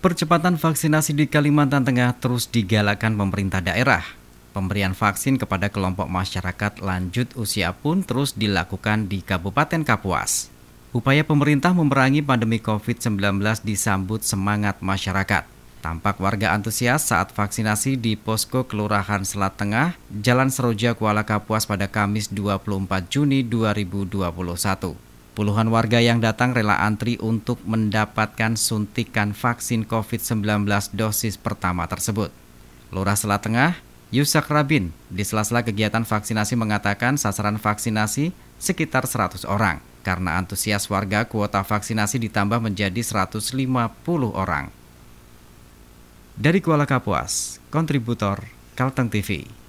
Percepatan vaksinasi di Kalimantan Tengah terus digalakkan pemerintah daerah. Pemberian vaksin kepada kelompok masyarakat lanjut usia pun terus dilakukan di Kabupaten Kapuas. Upaya pemerintah memerangi pandemi COVID-19 disambut semangat masyarakat. Tampak warga antusias saat vaksinasi di Posko Kelurahan Selat Tengah, Jalan Seroja Kuala Kapuas pada Kamis 24 Juni 2021. Puluhan warga yang datang rela antri untuk mendapatkan suntikan vaksin COVID-19 dosis pertama tersebut. Lurah Selat Tengah, Yusak Rabin, di sela-sela kegiatan vaksinasi mengatakan sasaran vaksinasi sekitar 100 orang. Karena antusias warga, kuota vaksinasi ditambah menjadi 150 orang. Dari Kuala Kapuas, kontributor Kalteng TV.